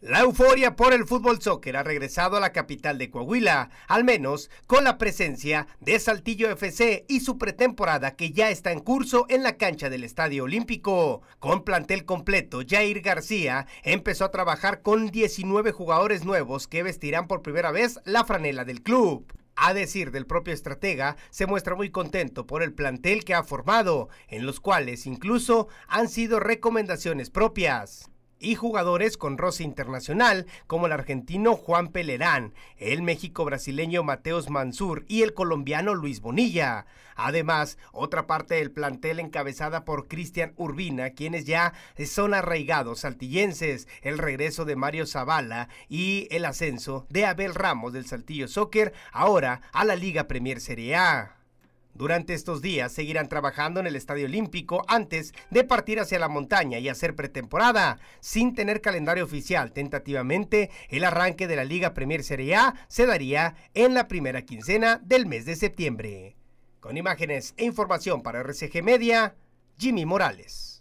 La euforia por el fútbol soccer ha regresado a la capital de Coahuila, al menos con la presencia de Saltillo FC y su pretemporada que ya está en curso en la cancha del Estadio Olímpico. Con plantel completo, Jair García empezó a trabajar con 19 jugadores nuevos que vestirán por primera vez la franela del club. A decir del propio estratega, se muestra muy contento por el plantel que ha formado, en los cuales incluso han sido recomendaciones propias y jugadores con roce internacional como el argentino Juan Pelerán, el México-brasileño Mateos Mansur y el colombiano Luis Bonilla. Además, otra parte del plantel encabezada por Cristian Urbina, quienes ya son arraigados saltillenses, el regreso de Mario Zavala y el ascenso de Abel Ramos del Saltillo Soccer ahora a la Liga Premier Serie A. Durante estos días seguirán trabajando en el Estadio Olímpico antes de partir hacia la montaña y hacer pretemporada. Sin tener calendario oficial, tentativamente, el arranque de la Liga Premier Serie A se daría en la primera quincena del mes de septiembre. Con imágenes e información para RCG Media, Jimmy Morales.